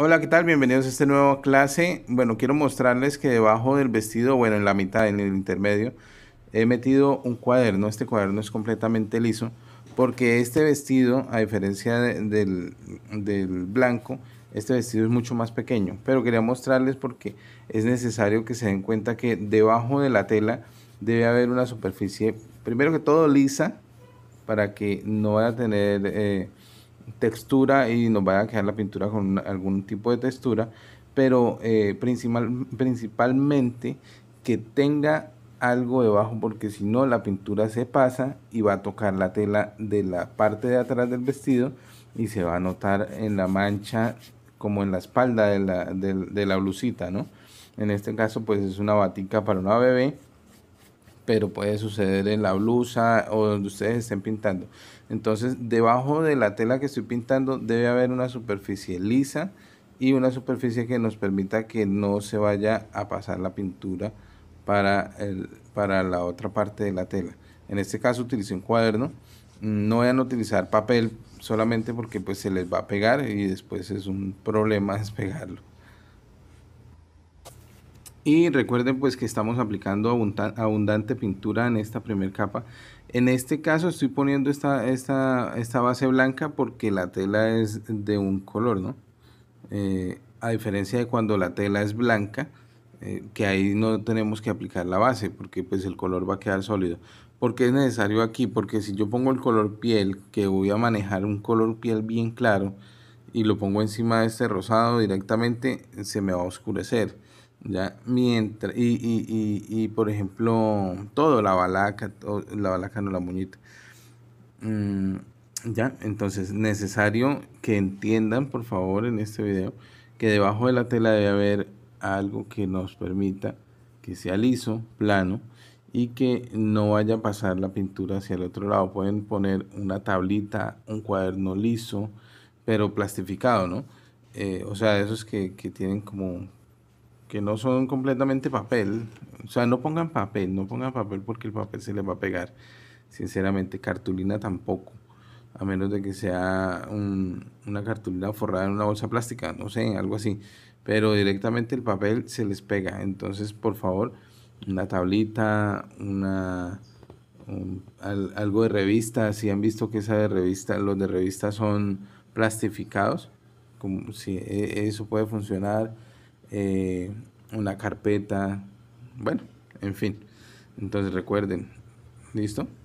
Hola, ¿qué tal? Bienvenidos a esta nueva clase. Bueno, quiero mostrarles que debajo del vestido, bueno, en la mitad, en el intermedio, he metido un cuaderno. Este cuaderno es completamente liso porque este vestido, a diferencia del, blanco, este vestido es mucho más pequeño. Pero quería mostrarles porque es necesario que se den cuenta que debajo de la tela debe haber una superficie, primero que todo lisa, para que no vaya a tener... Eh, textura y nos vaya a quedar la pintura con algún tipo de textura, pero eh, principal, principalmente que tenga algo debajo porque si no la pintura se pasa y va a tocar la tela de la parte de atrás del vestido y se va a notar en la mancha como en la espalda de la, la blusita, ¿no? En este caso pues es una batica para una bebé pero puede suceder en la blusa o donde ustedes estén pintando. Entonces, debajo de la tela que estoy pintando debe haber una superficie lisa y una superficie que nos permita que no se vaya a pasar la pintura para, para la otra parte de la tela. En este caso utilicé un cuaderno. No vayan a utilizar papel solamente porque pues se les va a pegar y después es un problema despegarlo. Y recuerden pues que estamos aplicando abundante pintura en esta primera capa. En este caso estoy poniendo esta, base blanca porque la tela es de un color, ¿no? Eh, a diferencia de cuando la tela es blanca, eh, que ahí no tenemos que aplicar la base porque pues el color va a quedar sólido. ¿Por qué es necesario aquí? Porque si yo pongo el color piel, que voy a manejar un color piel bien claro, y lo pongo encima de este rosado directamente, se me va a oscurecer. Ya, mientras, y, y, por ejemplo, todo, la balaca, la balaca no la muñita. Mm, ya, entonces, necesario que entiendan, por favor, en este video, que debajo de la tela debe haber algo que nos permita que sea liso, plano, y que no vaya a pasar la pintura hacia el otro lado. Pueden poner una tablita, un cuaderno liso, pero plastificado, ¿no? Eh, o sea, esos que, que tienen como que no son completamente papel, o sea, no pongan papel, no pongan papel porque el papel se les va a pegar. Sinceramente, cartulina tampoco, a menos de que sea una cartulina forrada en una bolsa plástica, no sé, algo así. Pero directamente el papel se les pega. Entonces, por favor, una tablita, una algo de revista. Si han visto que esa de revista, los de revista son plastificados, como si e, eso puede funcionar eh, una carpeta, bueno, en fin. Entonces recuerden, ¿listo?